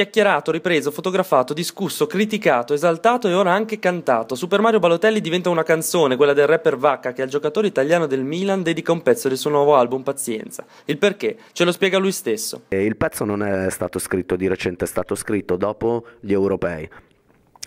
Chiacchierato, ripreso, fotografato, discusso, criticato, esaltato e ora anche cantato. Super Mario Balotelli diventa una canzone, quella del rapper Vacca, che al giocatore italiano del Milan dedica un pezzo del suo nuovo album Pazienza. Il perché ce lo spiega lui stesso. Il pezzo non è stato scritto di recente, è stato scritto dopo gli europei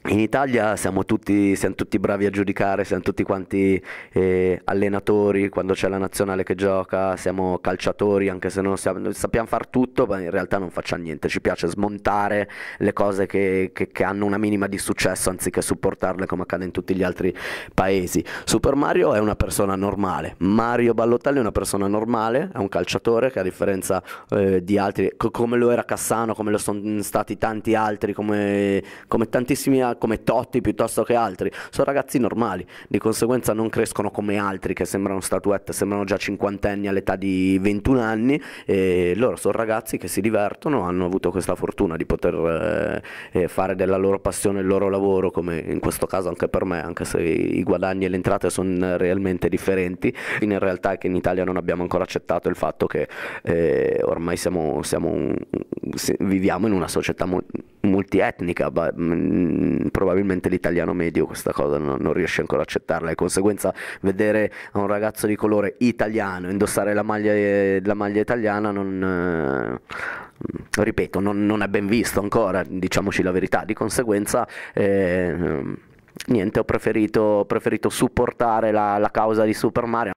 in Italia siamo tutti, siamo tutti, bravi a giudicare, siamo tutti quanti eh, allenatori quando c'è la nazionale che gioca, siamo calciatori anche se non siamo, sappiamo far tutto, ma in realtà non facciamo niente, ci piace smontare le cose che, che, che, hanno una minima di successo anziché supportarle come accade in tutti gli altri paesi. Super Mario è una persona normale, Mario Ballotelli è una persona normale, è un calciatore che a differenza eh, di altri, come lo era Cassano, come lo sono stati tanti altri, come, come tantissimi altri, come Totti piuttosto che altri, sono ragazzi normali, di conseguenza non crescono come altri che sembrano statuette, sembrano già cinquantenni all'età di 21 anni e loro sono ragazzi che si divertono, hanno avuto questa fortuna di poter eh, eh, fare della loro passione il loro lavoro, come in questo caso anche per me, anche se i guadagni e le entrate sono realmente differenti, in realtà è che in Italia non abbiamo ancora accettato il fatto che eh, ormai siamo, siamo, viviamo in una società multietnica, ma, mh, mm, probabilmente l'italiano medio questa cosa non, non riesce ancora a accettarla. Di conseguenza, vedere un ragazzo di colore italiano indossare la maglia, la maglia italiana non. Eh, ripeto, non, non, è ben visto ancora, diciamoci la verità, di conseguenza eh, niente, ho preferito, preferito supportare la, la causa di Super Mario.